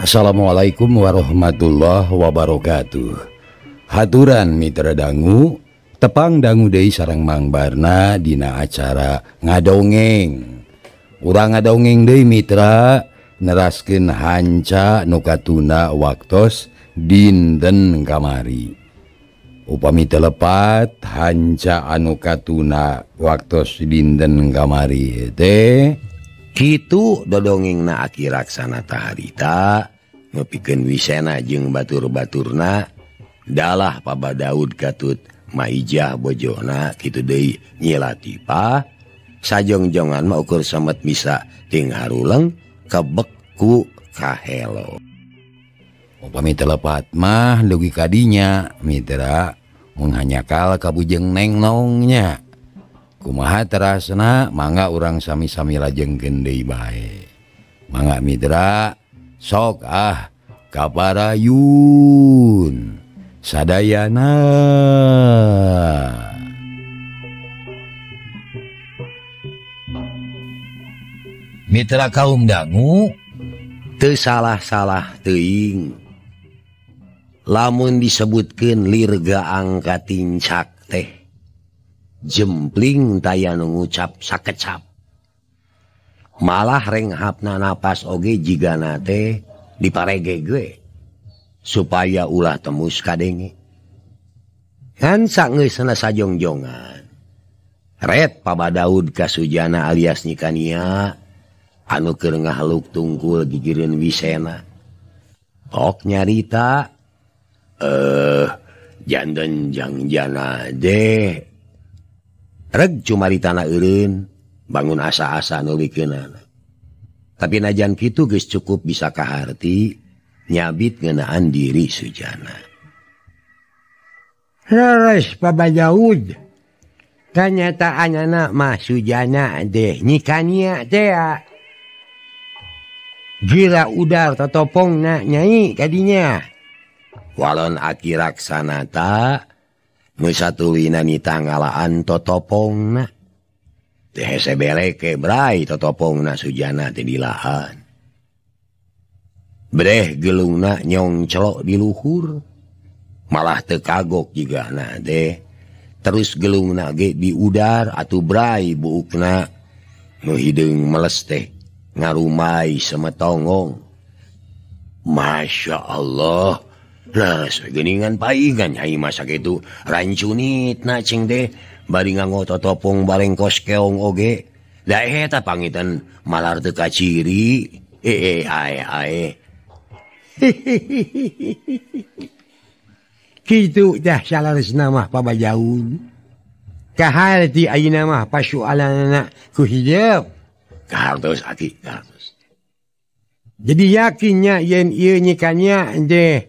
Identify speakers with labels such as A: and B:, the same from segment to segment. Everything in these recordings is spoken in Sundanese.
A: Assalamualaikum warahmatullahi wabarakatuh haturan Mitra Dangu tepang Dangu Dei sarang Mang Barna Di acara ngadogeng orang nga dageng De Mitra neraskin hanca Nukatuna waktutos Dindengamari upami telepat hancaanukatuna waktutos Dindengamari hede di angkan Kitu dodoging na akirakksana tata ngopiken wisena je batur-baturna Dalah pa daud katut majah bojona Kiude nyielaatipa sajongjongan mauukur semmet bisatingharuleng kebekukahhel Opa mit lepatma dugi kadinya Mitra munyakalkabjeng neng nongnya. Kh kumahaterana manga urang sami-sami rajeng gendedebae manga Mira sok ah kapparayun Saana Mitra kaum dangu kesalah-salah teing lamun disebutkanlirga angka tincak tehh jempling taya mengucap sakitcap malah reng hapna nafas oge jiganate di pare supaya ulah tembus ka denge jojo red dad kas Sujana alias ni Kania anukir ngakhluk tungkul dikirin wisena kok nyarita ehjanndanna de cumari tanah urin bangun asa-asa nulik kenal tapi najan gitu guys cukup bisa kehati nyabit ngenaan diri Sujananyata de ngnyanya waon akirat sananata satulinani tagalaan topongnghan gelung na nyong celok di luhur malah tekagok juga nah deh terus gelung na ge di dar atau brai buna hidung meles ngarumai semetongongo Masya Allahu ingan pai hai itu rancunit nacing deh bari nga ngoto tong barengkos keong oge heta panitatan malar deka ciri
B: jaun pas
A: kuhi jadi yakinya yen nyikannya deh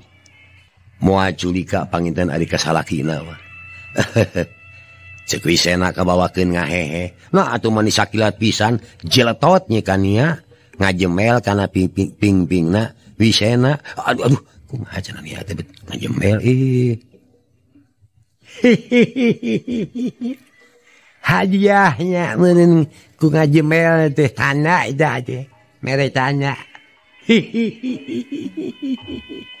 A: curika pantanku ke bawa ngahehekilat pisan jelatonya kana ngajemel karena pi pingping wisenauh
B: hadiahnya men ku ngajemel de tanda meritanya hihi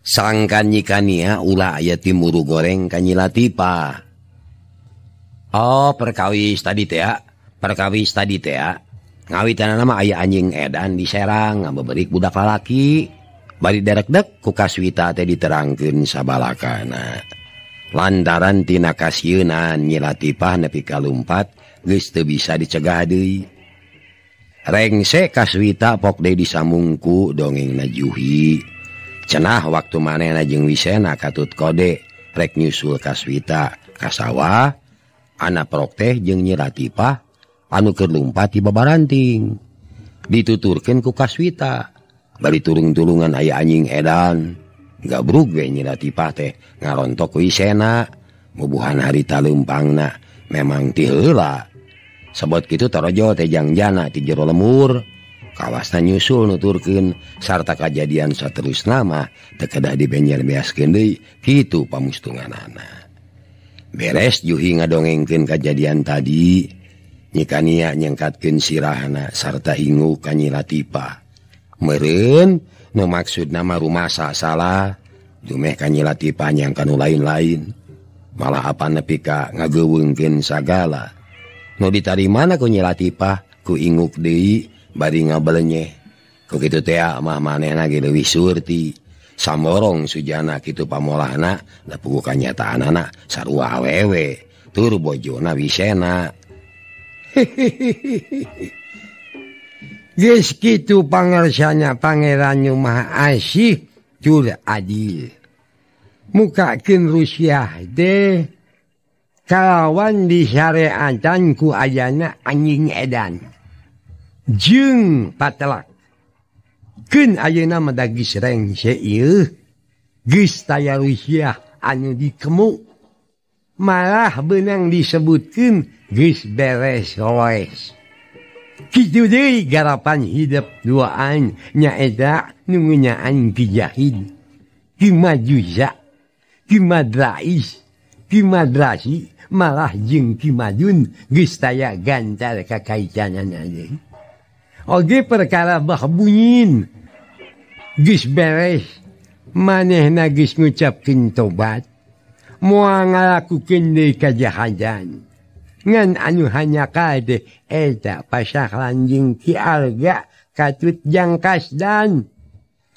A: sangkan nyikan ya ula aya ti muruh goreng kanyila tipa Oh perkawi tadi perkawi tadi ngawi tan nama aya anjing edan di Serang ngaberi budak kalaki bari derek degku kaswita Te diterken sa balakana landarantina kasunan nyilatipah napi kalpatstu bisa dicegahwirengse kaswita Podedi sambungku donge najuhi waktu man jeng wisena katut kodereknewul kaswita kasawa anak prote jeung nyiiraatiah anukerlumpati baba ranting Dituturken ku kaswita bari turun-tulungan aya anjing hedanga brugue nyiiraatiate ngaron toko isena mubuhan harita lumppangna memang ti hela Sebut gitujowa teh janganjana tijero lemur, wasta nyusul nuturken sarta kejadian seterus nama tekedah di beyer beasken di itu pamustungan anak beres Juhi ngadogengken kejadian tadi nyikan nykatken sirahhana sarta hingung kanyilaatia merin memaksud nama rumah salah lumeh kannyiilaatianya kan lain-lain malah apa nepika ngagokin sagala nuditari mana ku nyilatipah ku inuk di bari nganyati ah, samborong sujana itu pamo ndanya ta sarwewe Turbo Jona wisena panersnya pangeranya ma asyihil mukakin Rusia dekawawan disreku ajana anjing edan jng patelak ke ayenamadagisrengil gestaya Ruyah anu dikemuk maah benang disebut ke gibereses Kide garapan hidup duaaan nyaedak ngunyaan kijahid kimzaaraisis kiadrashi malah jeng kimajun gestaya ganjar kakaicanan na perkara bak buyin bees maneh nais ngucapkin tobat mua ngalakukin di ke ja hajanngan anu hanya kade elta pasah lajing kial gak kaut jangkas dan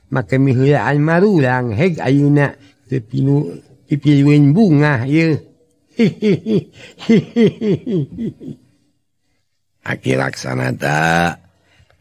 A: makean marulang hek ayunau bunga aki laksana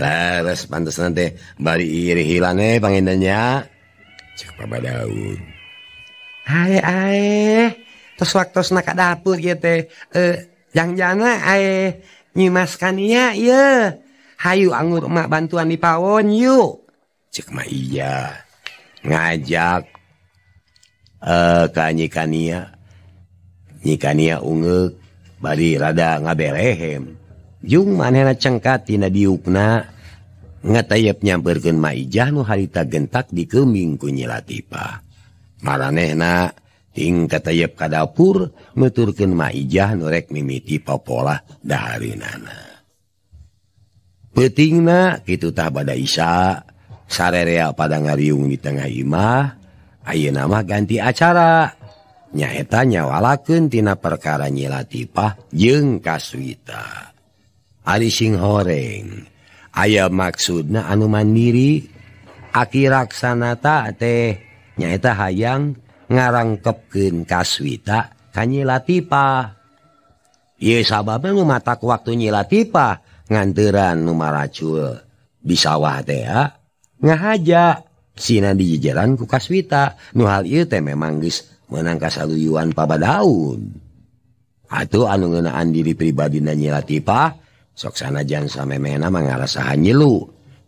A: haras pantas nanti bari iri hilange eh,
B: pengenannyaun hai terus waktu se dapur eh, jangan jangan nyimaskania iya Hayyu anggurmak bantuan di Pawon yukkma ya
A: ngajak akannyiikania eh, nyiikania bari rada nga berehem Jung manna cengkatina diukna ngataapnya berun majah nu harita gentak dikembingku nyilaatia Marehna ting ke tayap kadapur meturken majah nurrek mimitipo pola dari nana Peing na ta badsa sarere pada ngaung ditengah Imah Aye nama ganti acaranyaheta nyawala ke tina perkara nyilatipah je kaswita. Ali sing horeng aya maksud na anumandiri akiraksana tanyaita hayang ngarangkepkin kaswita kannyiilapa waktu nyilatia ngaanteran Nucuawa ngahaja sia dijaran ku kaswita nuhal memang menangka saluyuan pa daun At anuunaan diri pribadi nanyilaatiah, sana jangan sampaimenna mengalahahannyelu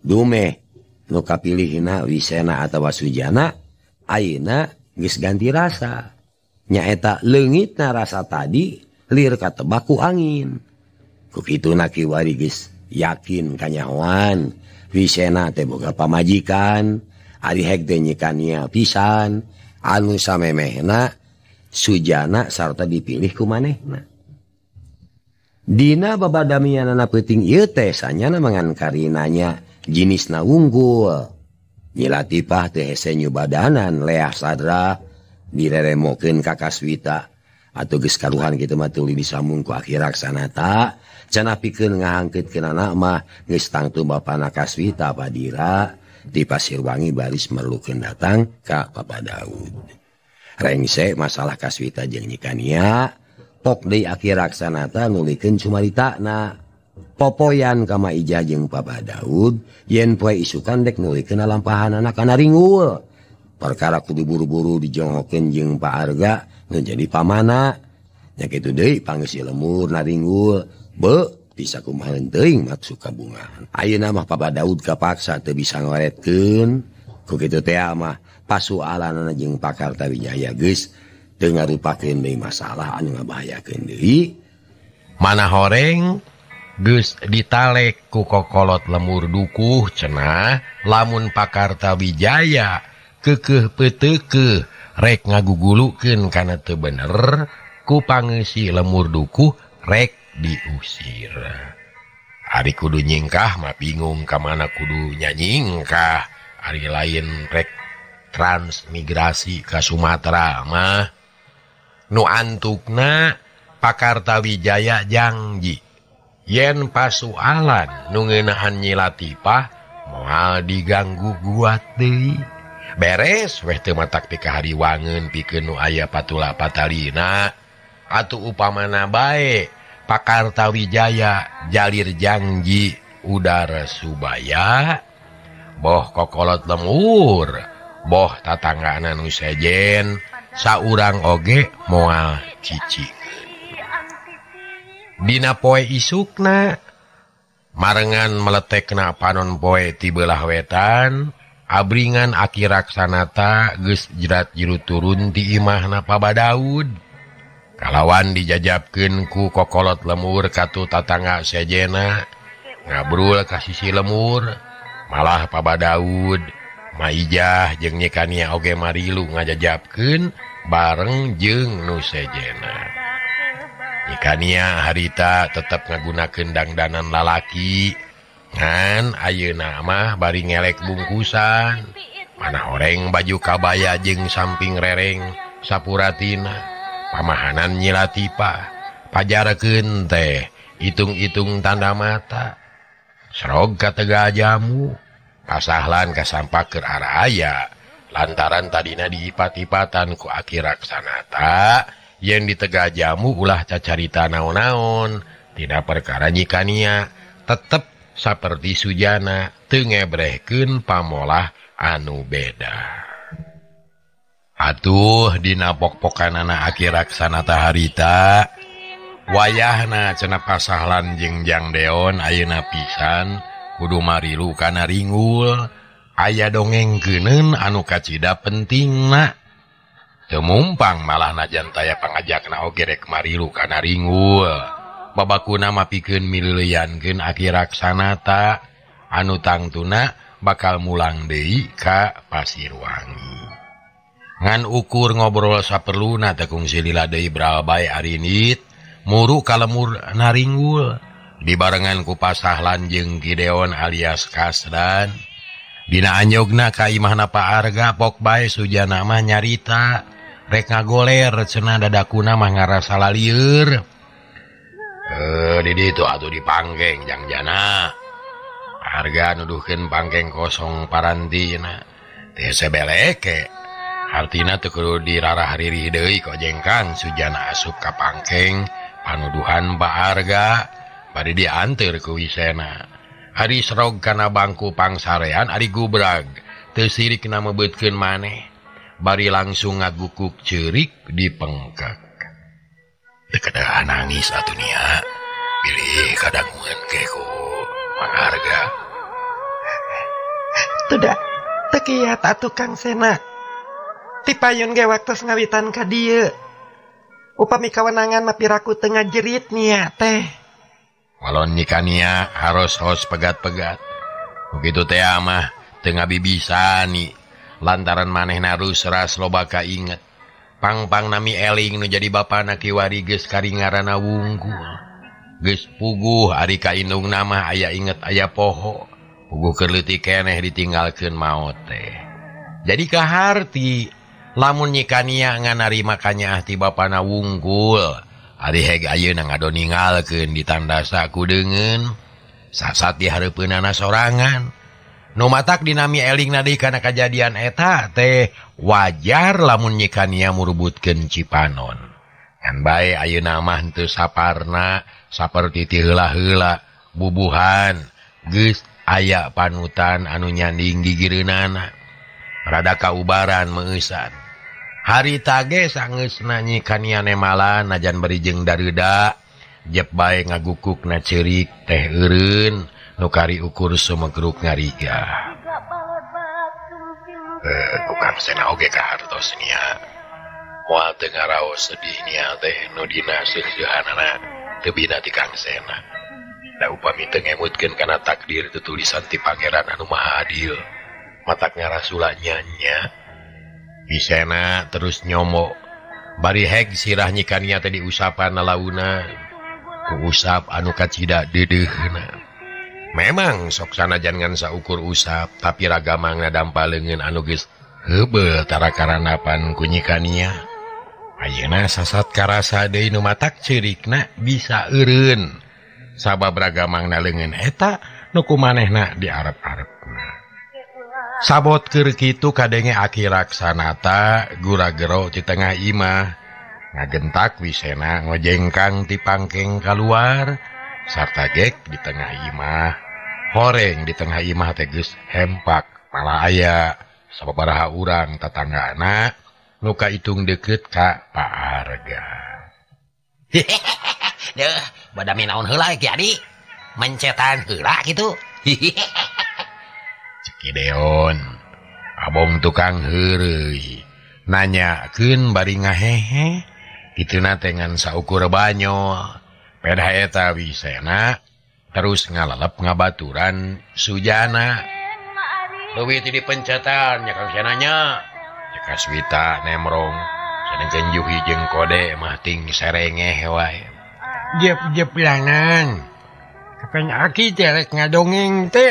A: dume luka pilih wisena atau Sujana Aina ganti rasanyaeta lenggit na rasa tadi lir kata te baku angin begitu naki war yakin kanyawan wisena teh beberapa majikan Adnyikannya pisan anu samena Sujana sarta dipilihku manehna Dina baba Damian nanatesnya na karinanya jinis naunggulnyila tipah tnya baddanan leah sadra direre mokin ka kaswita At gekaruhan gitu mat tuuli di sambungku akkira sananata cena pikir ngahangkit kenanakmah gestang tuh ba nakaswita apa dira tipa Siwangi balis melukin datang Ka papa dad Rengsek masalah kaswita jenyikan ni, di ahir ksanaatan nulikken cuma takna popoyan kama ijang papa Daud yene isukan dek numpaan na ringul perkaraku diburu-buru dijonggoken je Pakharga menjadi pamana pangesi lemur na ringul bisakumakkabungan A nama papa Daud Ka paksa bisa ngoreken begitumah pasuaalanng pakartawinya ya guys pak masalahan nggak bay sendiri mana horeng dus di talelek kukolot lemur duku cena lamun pakarta Wijaya ke ke pete kerek ngagu guluken karena te bener kupangsi lemur duku rek diusir hari kudu yingkahmah bingung ke mana kudunya nyingkah hari lain rek transmigrasi ke Sumatera mah Antukna pakarta Wijaya Janji yen pasalan nungenahan nyilatipah mau diganggu guati beres weh te mata peK hari wangun pikenuh aya patula Pattalina atau upama na baike pakarta Wijaya Jalir janji udara Sub supayaya boh kokkolot temmur boh tatanggaan nu sejen hai saurang oge moal Cici Dinapoe isukna Marngan meletek na panon poe tibelah wetan abringan aki rakanaata ges jerat jiru turun di imah naapaba daudkalawan dijajabkan ku kokolot lemur katu tatangga sejena ngabrol kasih si lemur malah apa daud. Majah jengnyekania Auge Marilu ngajajabken bareng jeng Nusejena Nikania harita tetap ngaguna kendangdanan lalaki kan Ayo nama baringngelek bungkusan mana orangeng bajukabaya jeng samping rereng sapuratina pamahanan nyilaatipa Pajar kete itung-itung tanda mata Serogakatega ajamu, Paslan ke samppak keraraya lantaran tadi na di ipatipatan kuakirarakksananata yang ditegajamu ulah cacarita naon-naun tidak perkaranyikannyap seperti Sujana tenngebreken pamolah anu beda Atuh Dinapok Pokanana akirakananata harita Wayahna cena paslan jeingjangdeon ayeuna pisan, Marilu karena ringul aya dongeng genen anu kacita penting na temumpang malah najan tayaya pengajak na gerek Marilu karena ringul Bakuna piken millian gen akirakksanaata Anuang tununa bakal mulang De Ka pastiir ruang ngan ukur ngobrol sapperna Tekung silila De braba arinit muruk kale mur na ringul. dibarenngan kupaslannjeng Kideon aliaskha dan Dinaaangna Kaimanaapa hargaga Po Sujanamahnyarita Reka goler cena dada kuna menga salah liur jadi eh, itu Ad dipanggeng janganjana harga nuduhinpangkeng kosong paratina Hartina di Rarah hari kojengkang Sujana sukapangkeng panuduhan Mbakharga yang diater kuwi Sena hari serro karena bangku pangsarean hariigu brag terrikna mebutkin maneh bari langsung ngagukuk cirik dipengkak kekedaan anis satunya pengharga
B: sudah teki tukang Sena tipayun waktu ngawitan kadie upami kawenangan napi raku tengah jerit ni ya teh
A: kalau nikania harushaus pegat- pegagat begitu teh amah Ten bi bisa nih lantaran maneh narusras lobaka inget pang-pang nami eling menjadi ba naki wari ge kari nga na wunggul ges puguh hari Ka Indung nama ayaah inget ayaah pohok Pugu keletikkeneh ditinggalkan maute jadi ke hati lamun nyikania nganari makanya ahti Bapak nawunggul. ingal di tansakugen saat ti Harpunana sorangan nomatatak dinami eling na karena kejadian eteta wajarlah munyikannya merebut ke Cipanon dan baik Ayuunatu saparna seperti tilahla bubuhan ge ayayak panutan anu nyadingigir nanarada kaubaran mengsan Hartage sangus nanyi kania nem mala najan bejeng Daruda Jeba ngagukuk na cirik tehun nukari ukur Sumekruk ngaganyagara eh, sedihnyanodinairhanaan kebina di Ka Sena upken karena takdir keuliis Santi pakan An ma Adil mataaknya rasulannyanya. sana terus nyomo bari he sirahnyikannya tadi uspanlaunausap anukacita Dede memang soksana jangan sahukur usap tapi raga Magna damppa legen anuges hebetara karena napan kunyikannya Ana saad mata tak ciriknak bisa uruun sahabat raga mangna lengen etak nuku maneh na dip-arep sabot kerk kanya aki rakanaata gura-gero di tengah Imah ngagentak wisena ngojengkag dipangking kal keluar sartagek di tengah Imah goreng di tengah Imah tegus hempak malaaya sobaraha urang tetangga anak luka itung deket Kak warga
B: bad jadi mencetan hua gitu hiheha
A: ideon Abom tukanghuri nanya kun baringa hehe itu na dengan saukur banyo pedaeta wisana terus ngalalap ngabaturan Sujana lebih tipencetan sananyakaswita nemrong sejuhi jeng kode ma serenge hewaangan kepenki cereknya
B: donge te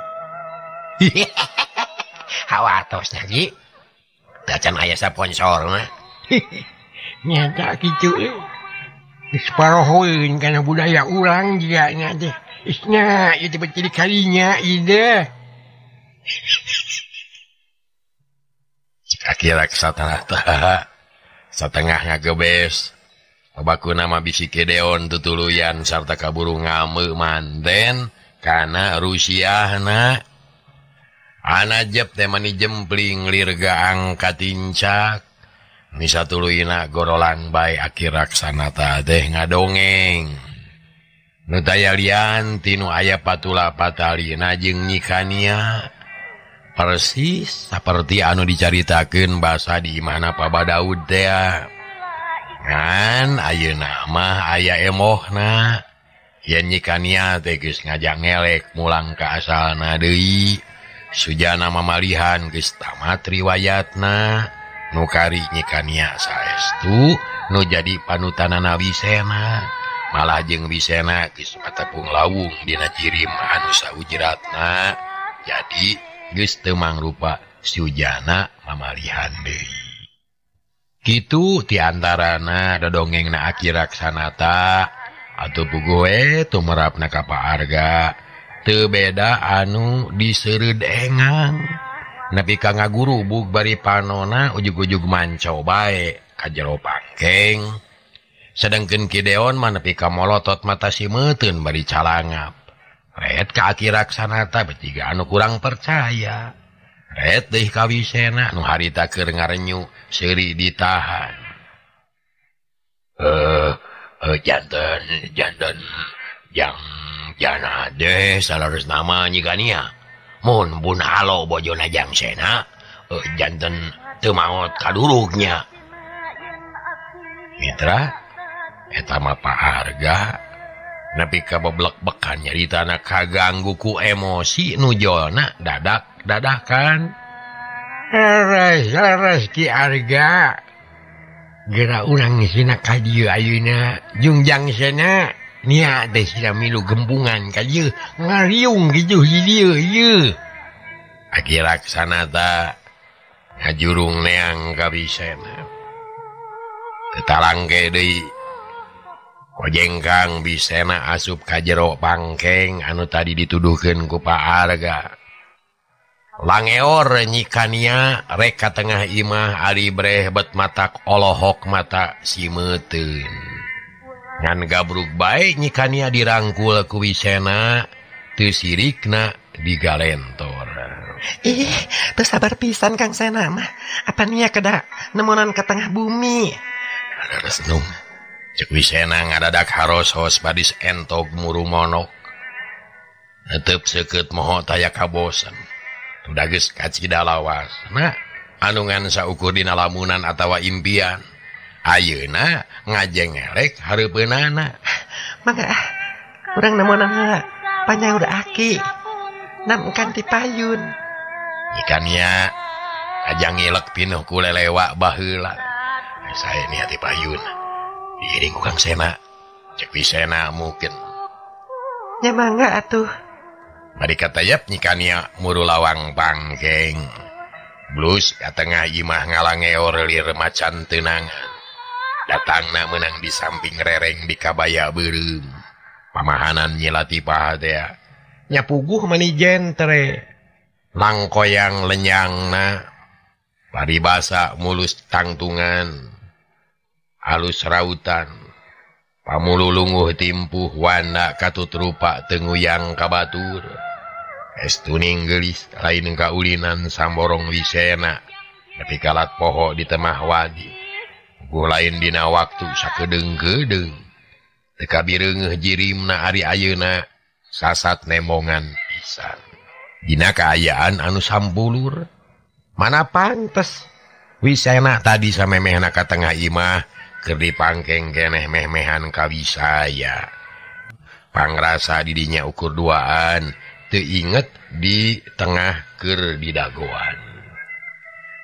B: watos lagi ayanya gitu karena budaya urang juga kalinyaide
A: akira setengah ngagebes bakku nama bisi kedeon Tutuyan serta kaburu ngame manden karena Rusia naik anak Jeb tema jemplinglirga angkatincak mis satuluna gorolang baik akirakksana tadi deh nga dongengnut tay Li tinnu aya patula pattali najeng nyi persis seperti anu diceritakan bahasa di mana Pak dade kan Ayo nama ayaah emohna yanyi ngajak ngelek Mulang keal naduwi Sujana mamalihan Gestama riwayatna nukarinyikannyaia sastu Nu jadi panutanna na Wina malajeng wisena mataung laung Dina ciri ma jeratna jadi Gesteanggrupa Sujana mamalihan gitu diantara na ada dongeng na akirarakksananata atau bugoe tuh merapna kap hargaga, beda anu disudngan napi ka nga gurubuk bari panona ujug-ug manco baik kajjelopakkeng sedangken Kideon manapi kamu meotot matasi meten bari calangap red kaki rakanaatan petiga anu kurang percaya redih kawi nu hariitakeryu seri ditahan eh jantanjantan eh, jam deh salaus namanyiia moonbunlo bojona jam Sena jantan itu maut kadunya Mitra harga na kablok bekan nyeri tanah kagang guku emosi nujona dadak dadakanki harga gera uang Sin Auna Jungjang Sena punya Ni de milu geungan aanaata jurungang kojengkang bisna asup kaj jeropangkeng anu tadi dituduhun kupa hargaga Lang eor renyikannya reka Ten imah Aribrebet matak olohok mata sime gabruk baiknyikannyaia dirangkul kuwina tu sirikna di galentor
B: tersabar pisan Kang sana apa ni ya kedak nean ke tengah bumiang adadakdis
A: mu tetap seku mohota ya kabosan lawas panungan sahukur dinal lamunan atau immbian Auna ngajengek harus be
B: panjang udah aki 6 kan di payunnyikannya
A: aja ngi pin kule lewa bah saya inihati payunna mungkin
B: nggak atuh
A: Mari kataap nyikannya muulawang banggeng blues katajimah ngalange oleh remmacan tenangan tan menang di samping rereng dikabaya berung pemaahanan nyelatipanya puguh menijenre langkoyang lenyang Nah par basa mulus tanttungan halus rautan pamulu lungguh timpuh wanda katut rupak tenguy yangkabatur es tuningis lain kaulinan samborong wisna tapi kalat pohok ditemah waji lain dina waktu sakdeng geddeng tekabirjirim na Ari Ayuna sasad nemogan pisang Dina keayaan anu sambulur mana pantes wis bisa enak tadi sammekatengah Imahker dipangkengkeneh meh mehan kawisaya panngersa didinya ukur duaan teingget di tengah kerdigoan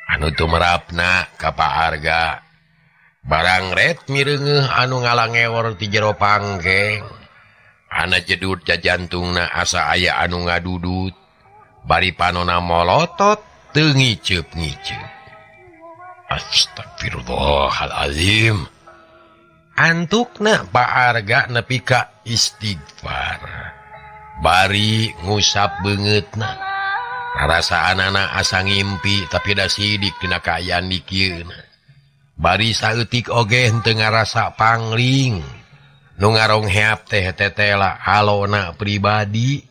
A: Anu tuh merapna kap harga yang barang red mirenge anu ngalangewo ti jeropanggeng anak ceddonya jantung Nah asa aya anu nga dudut barii panna moott tengi Antuk Pakga nepika istighfar barii ngusap banget nah rasa anak-anak asa mimpi tapi udah sidik kenakaan dikirna Bari sauetik ogen Tengara rasapangring nu ngarong heapttetela halo na pribadi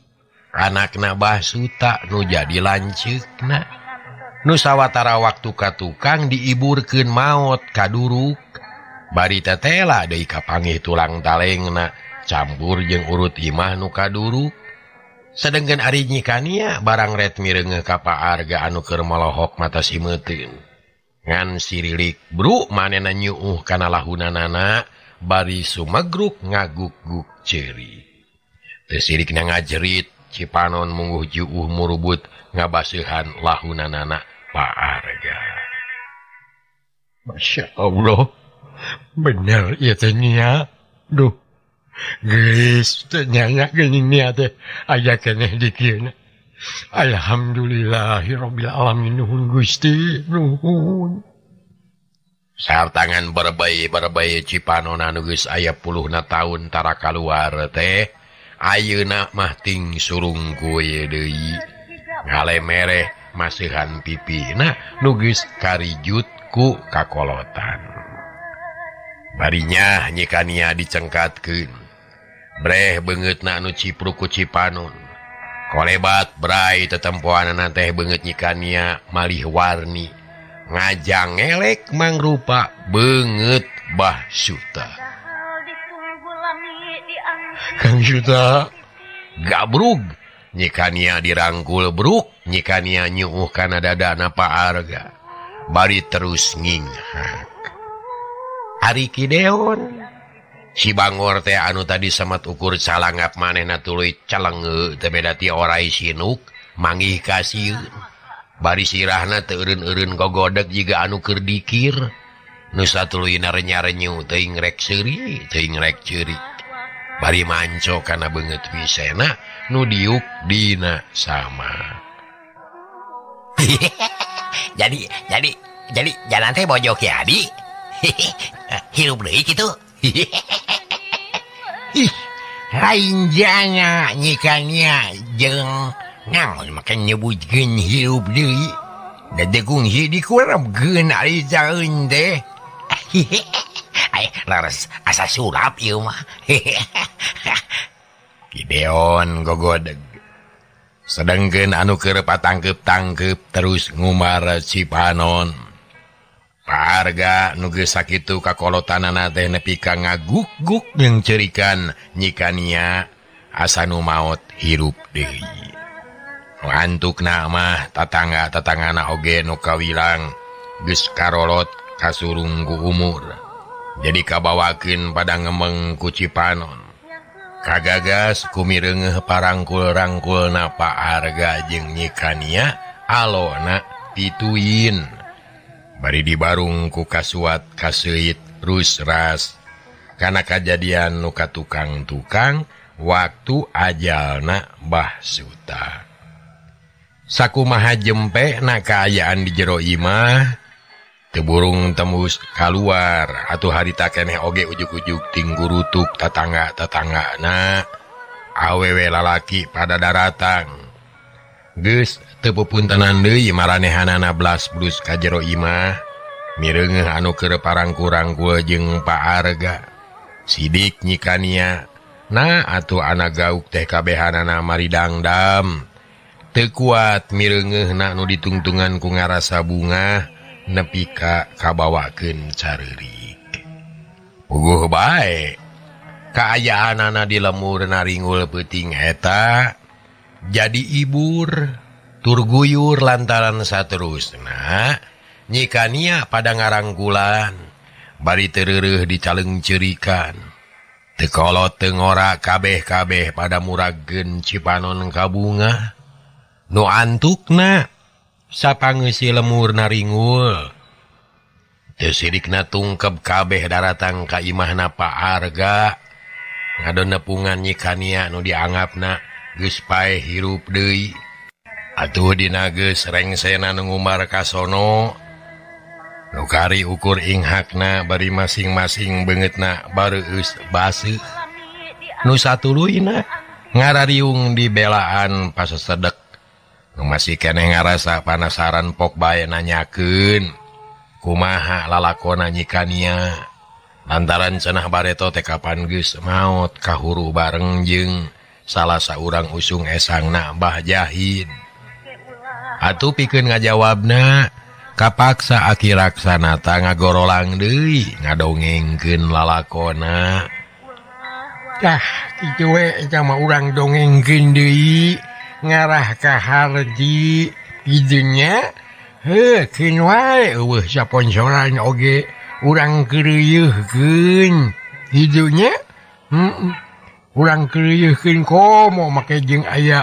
A: anak nabah su tak nu jadi lance na Nusawatara waktu ka tukang diiburken maut kaduruk Bari tetela Deikapangi tulang talena campur je urut Imahnu kaduruk Sdeggen harinyi kania barang red mirenge kappa hargaga anu Kermalohok mata si meten. sirilik bro manenannyuh karenalah hunnan naana bari summe grup ngaguk guk ciri pe siriknya ngajerit cipanon munggu juuh muubu ngabahan lahuan naanaga Masya Allah bener yanya Duhnya aya ke di Alhamdulilillahirobbil alaminun guststi ser tangan berbai berbayi cipanun na nugus ayat puluna tahun tara kaluate ayu nakmahting surung kuhi ngale mereh masehan pipi nah nugis kar jutku kakolotan barinya nyikannya dicengkatken breh banget na nu cipro ku cipanun koolebat braitetmpuuan nanti banget nyikannya malih warni ngajangngelek mangrupa bangett bah Suta nyikannya diranggul bro nyikannya nyuh karena dada naapa harga bari terus ng harikideon si Bangor Anu tadi samat ukur salah mana mangi bari sirahna turunun kok godek juga anuker dikir Nusanya bari manco karena banget wisena nu diuk Dina sama
B: jadi jadi jadi jalan teh bojok yadi hidup itu jangan
A: nyikannya jeng nga nyebut higung di deras asa surapdeon go goddeg sedanggen anu kerepat tankep takep terus nguuma Cipanon hargaga nugesak itu kakolo tanana teh nepi ka ngaguk guk dengcerikan nyikannyaia asan maut hirup dehi mantuknakmah tatangga tetangan nage nu kawilang Gu karolot kasurunggu umur jadi Kawakin padange mengkuci panon Kagagas ku renge parangkul rangkul naapa hargaga jeng nyikania Allo na pituhin. bari dibarung ku kasuat kasit Ruras karena kejadian nuka tukang tukang waktujal nambah suuta Saku Mahaha jempenakkaayaan di Jeroimah ke burung tembus keluar atau hari takeh oge ug-uj tinggu rutuk tetangga tetangganak awewelalaki pada daratan ge hai lanjut tepupuntanan de maranehanana blablus kajjero Imah mirenge anu ke parang kurang gue jeng Pak hargaga sidik nyikannya na atau anak gauk tehkabhana mari dang dam tekuat mirenge na nu dituntungan ku nga rasa bunga nepi kakabawaken caririk Kaayaan anak di lemur naringul peting heta jadi ibur hai guyyur lantalan satuus nah nyiikanyak pada ngarangkulan bari terruh dicalengcirikan tekolo ten ora kabeh-kabeh pada mugen cipanon kabunga noantukna sappang si lemur naringul sidik na tungke kabeh dar datang Kaimahnaapa Arga nga nepungan nyiikania nu dianggap na gepai hirup Dei Aduh digusreng Sena ngumar kasonolukkari ukur ing hakna beri masing-masing bangetnak baru basi Nu satuna ngaung dibelaan pas sedek masih kene nga rasa panasaran Po bay nanyaken kumaha lalakon nanyikannya lantaran senah bareto teka pangus maut kahur barengjeng salah seorang usung esang na Mba jahin. At pikin nga jawab na kapak sa akirakananata ngagorolang dewi nga dongengke lalakwe urang dongeng ngarahkahharjinya he wage urang kri Hinya urang kri ko mau makeje aya.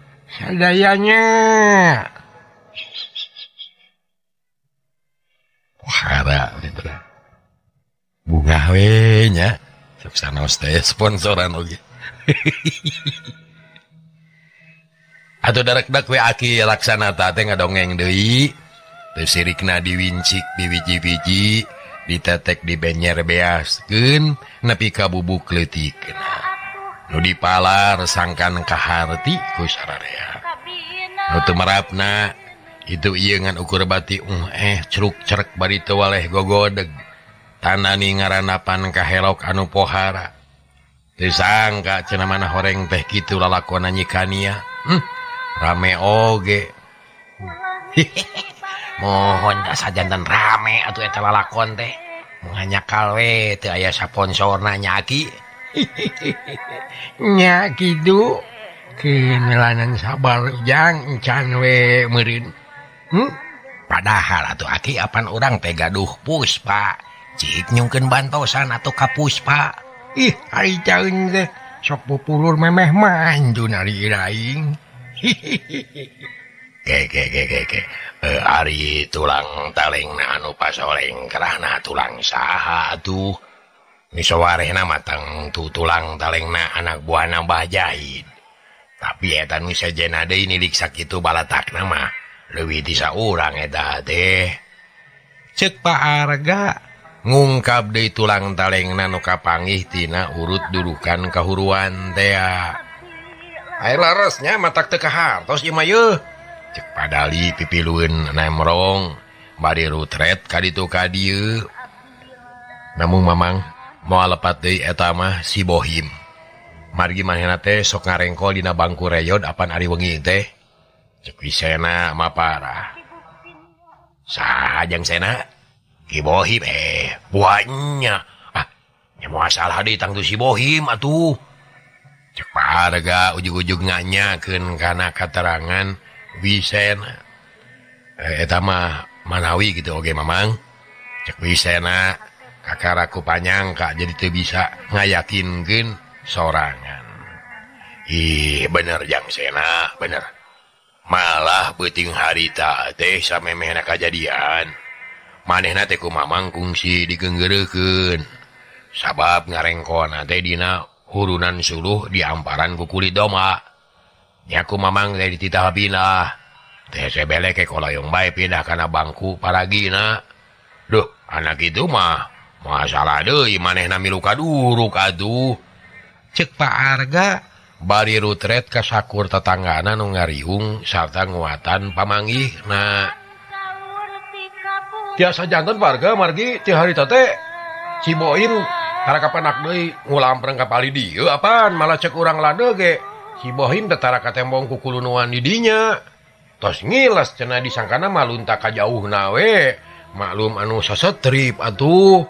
A: dayanya bunganyaksana sponsoran atau da bak W aki laksana dongeng Doi sirikna di wincik di biji biji ditetek di Banyer beas gun napi ka bubuk letikken nah dipa resangkankahhariku untukuh merapna itu ngan ukur bati uh, eh cerruk cerek bar itu waleh gogodeg tanani ngaran napankahhelok anu pohara ter sangngka cenamana orangereng teh gitulahku nanyikan ya hmm, rame Oge mohon gak sajajan dan rame ataukon teh menganya kalwe aya saponsonanyaki hi
B: nya gitu
A: kelanan sabar jangan canwe merin hmm? padahal atau akipan orang pegauhpus Pak cinyken bansan atau kapus Pak sopulur meme manju naing eh, Ari tulang taling Nanu pas soreng kerana tulang saat wara matang tuh tulang taleng anak bu na ba tapi bisanade ini itu bala tak nama lebih bisa deh cepat harga gungkap di tulangtalengnanukapangihtina urut dulukan kehuruan Dea airnya mata teka cepatlipilrongre namun memang kamu mualepati etama sibohim margihennate so ngarengkol Dina Bangkureyon Ari weng para sajana Ibohim eh banyak si Bohim atuh uug-jungnya ke karena katerangan wisama eh, manawi gitu oke Maang Kakakku panjangnya Ka jadi itu bisa ngayakin gen sorangan Ih bener yang sena bener malah puting haritatesa memenna kejadian manehnateku Maang kugsi dikegereken sabab ngareng kon tehdina huuruan suuh diamparan ku kulit doma Ya akuang dari ti pinlah Te saya bele ke kolay yang baikdah karena bangku para gina loh anak itu mah punya maneh na luka duruk aduh cek pak hargaga bari ruret ke sakur tetanggaan nu ngarihung sartanguatan pamangi na kiasa jantan warga margi ti haritete Cibointaraan ngulang perngkap apaan malah cek orang lade ge sibohintara ka tembong kukulu nuan didinya tos ngilas cena disangkan maluntaka jauh nawe maklum anu sorip Aduh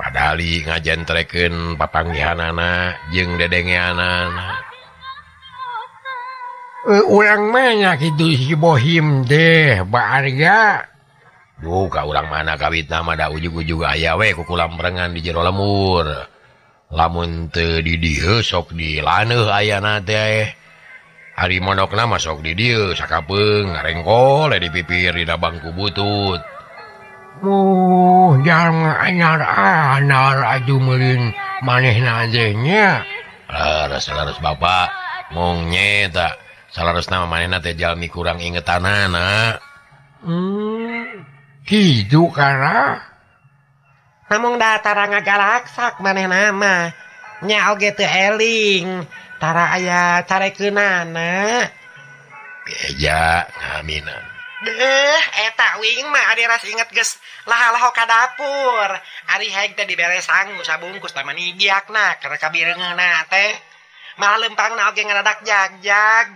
A: ngajanreken patanggihanana jeng dede orangang eh, banyak itubohim deh barga buka ulang mana ka ujung juga ayaweh kukulangan di jero lamur lamun didihok di Lane aya hari monoklama sok didung ngarengkol di pipi Rida bangku butuh tuh
B: mu
A: manehnyaus ba mung nyata salaus nama mainjalmi kurang inget tanana hidup hmm,
B: namun data ngagalasak mana nama nya Elingtara aya carakenanaja
A: ngamina
B: de eh, etak wingmah ada rasa inget guys laka dapur Ari di bere sangguah bungkus samana ka teh ma lempang nadak jajak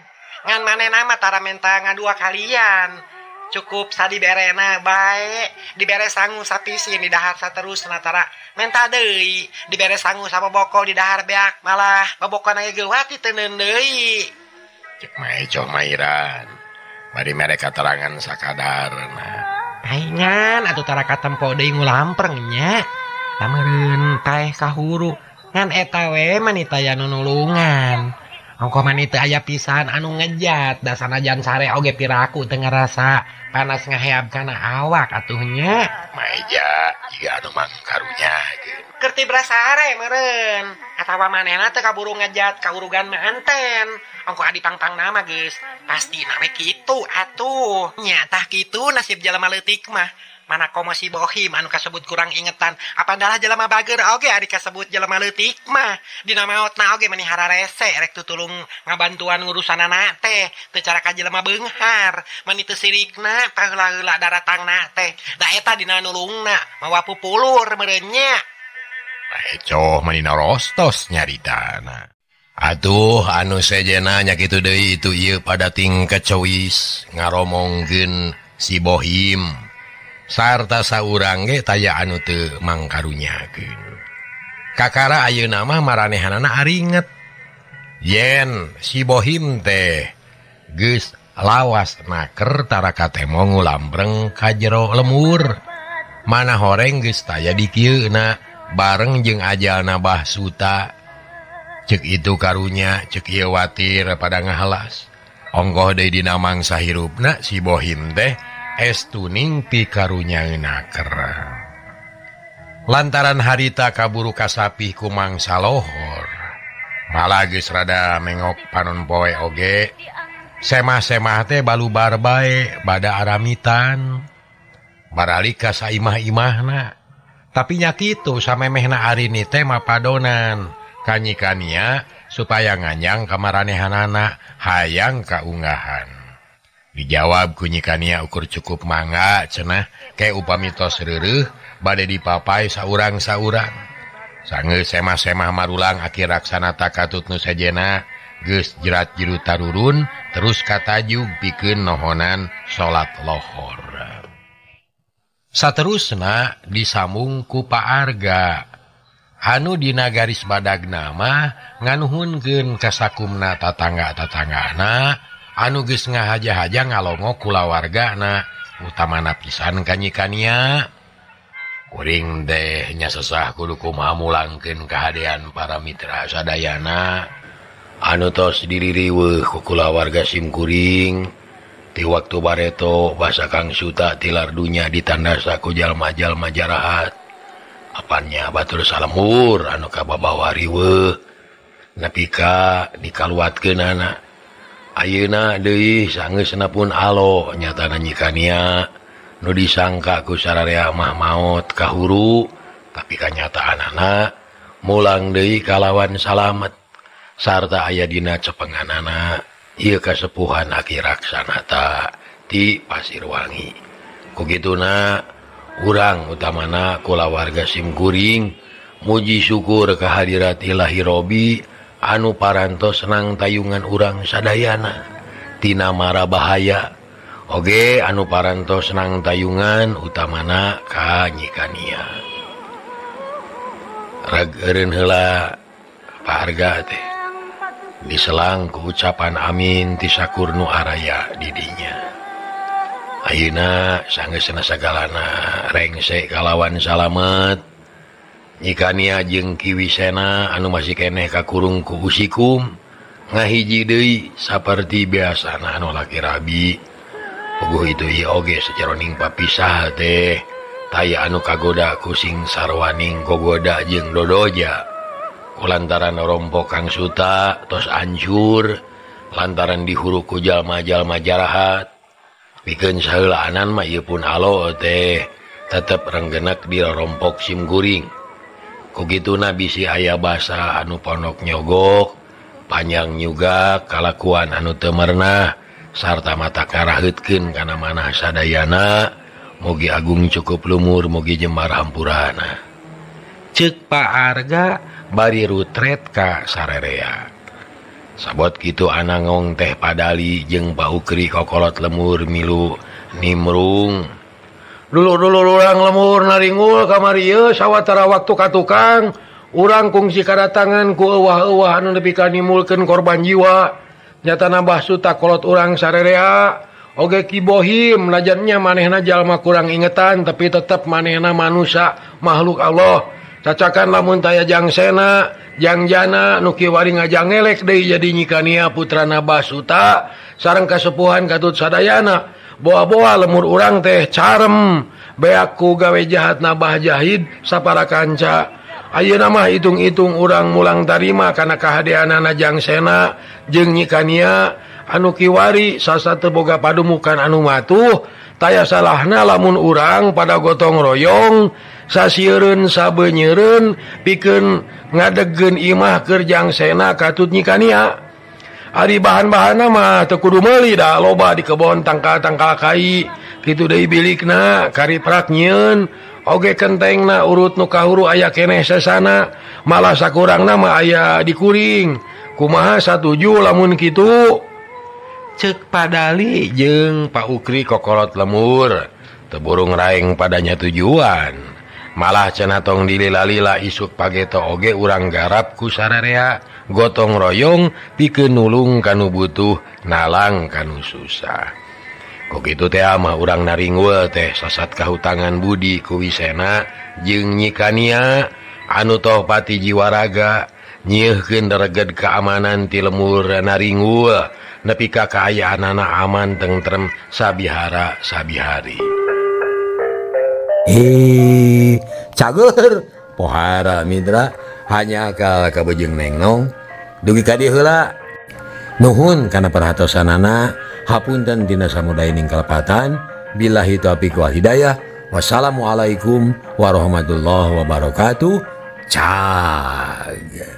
B: manatara menanga dua kalian cukup sad di bererena baik di bere sanggu sapis sini di daha satu terus natara men di bere sanggu sama Boko di dahar biak malahpoko nawa
A: dari mereka terangan sakadadaran
B: atauaka temde lamprengnya sah huruf etaw manitaulunganko man itu aja pisan anu ngejat dasana Jan sare Oge piraku tenngerasa panas ngeheap karena awak atuhnya meja memang karunnya Kerti me kata manena teka burung ngajat kauurugan meten eko Adi pangtpang nama guys pasti na itu atuh nyatah gitu nasib jalama lutik mah mana koma si Bohim Ankah sebut kurang etan apa adalah jelama bagar Oke adik sebut jelamatikmah di namana oke menihara rese tutulung nga bantuan urusan nate carakah jelama Bengar man itu sirikna datang eta rung mewapu pulur
A: merenyaros nyari tanah Aduh anu sejennya gitu itu padating ke Chowi ngaromongen si Bohim Sarta saurangge taya anuut mang karunya Kakara ayu nama maranehanaana aget Yen sibohimte Gus lawas naker tara kaongngulambreng kajjero lemur Man horeng geustaa dikilna bareng je ajal nabah suta cek itu karunya cek yewatir pada ngahalasongkoh dedinanamangsa hirupna sibohimteh, estumpi karunya lantaran harita kaburu Ka sapih kumangsalohor malagi rada menggok panunpowe Oge semah-semate balu Barb baik bad aramitn baralika Samah-imahna tapinyatu sampai Meh naarini tema padonan kanyikannya supaya nganyang kemaraanehan-anak hayang keungahan dijawab kunyikannya ukur cukup mangga cenah ke upa mitosreruh badai dipapai seorangrangsarang sangge semahsemah marulang akirakksananata Katut Nusejena ges jerat jiru Tarurun terus kataju pikun nohonan salat lohor Saterusna disambung kupa Arga Hanudina garis baddag nama nganuhun gen kasakumna tatangga tatanggana, anuges nga haja-haja kalau ngokula wargana utama napisan kanyikannya kuring dehnya sesah kuduku maamulangken kehaan para Mitra Sadayana an tos sendiriwe kukula warga simkuring di waktu barereto bas Kang Suta tilar dunya di tandasakujal majal majarahat apanya Batul Salemur anuka Bawa riwe nepka nikalat ke nana Ayeuna Dehi sangge-snapun alo nyata nanyikannya nudiangkaku sarariamah mautkahhur tapi kanyata anak-anana Mulang Dei kalawan salamet sarta ayadina cepenganana ia kesepuhan aki rakksanata di Pasirwangi kugituna kurangrang utama na kula warga simguring mujisyukur reka hadiraati lahi Rob, Anuparntos senang tayungan urang Sadayana Tinamarabahaya Oge Anuparanto senang tayungan utamana kanyikannyala Fahrga diselang ke ucapan Amin tisakurno Araya didinya Aina sangge-senasagalana rengsek galawan salamet kannyajeng Kiwi Sena anu masih kene kakurung kukusikum ngahiji Dei seperti biasa Nau laki rabi ituge secara tay anu kagoda kusing sarwaning Kogoda jeng dodoja lantaran ropokang Suta tos anjur lantaran di huruf kujal majal majarahhat pi bikinanpun a tetap renggenak dil rompok simkuring gitu Nabi si aya basaah anu ponok nyogok panjang nyuga kallakuan anu temmerna sarta mata ka Huken karena mana saddayana mugi Agung cukup luur mugi jemar Hampurana cekpa harga barirutret ka sarerea sabot gitu anangong teh padali jeungbaukri kokkolot lemur milu nimrung. orang lemur naringul kamari sawwatera waktu ka tukang urang kuungsikara tangan kukanulken korban jiwanyatanambah Sutakolot urang sarerea Oge kibohim belajarjarnya manehna jalma kurang inetan tapi tetap manenna manusia makhluk Allah cacakan lamun tayjang Sena Jajana Nuki waring ajangngelek deh jadi nyiikania putra Naba Suta sarang kesepuhan katut Sadayana ba-bowa lemur urang teh Carem beakku gawei jahat nabahjahid sapara Kanca Ayo nama hitung-itung urang Mulang taima karena kehaan Najang Sena jeng nyikania anukiwari sasa teboga padungukan Anumatu taya salahna lamun urang pada gotongroyong saasiun sabnyirun piken ngadegen Imah Kerjang Sena katut nyikana hari bahan-bahan nama tekurdumeliida loba di kebon tangka-tngka kai itu Delikna kari pragniun oge kenteng na urut nuukahur ayakeneh sesana malasa kurang nama aya dikuring kumaha satuju lamun gitu cek padali je Pak Uri kokorot lemur teburung rang padanya tujuan malah cenatong dililala isuk pagito oge urang garap kusanaria tinggal gotong-royong pike nulung kanu butuh nalang kanus susah kok itu teh ama urang naringgue teh sasad kahu tangan Budi kuwi Seena je nyikannyaia anu toh pati jiwaraga nyiuhgendget keamanan ti lemur naringu nepi kakayaan anak aman tengren sabiabihara sabihari He eh, cager pohara Mira hanya ke kabujeng nenong dugi tadi hela Nuhun karena perhato sanaana hapuntan Dinasamuda Ning Kalpatan Billahiafi wahidayah wassalamualaikum warahmatullahi wabarakatuh cha guys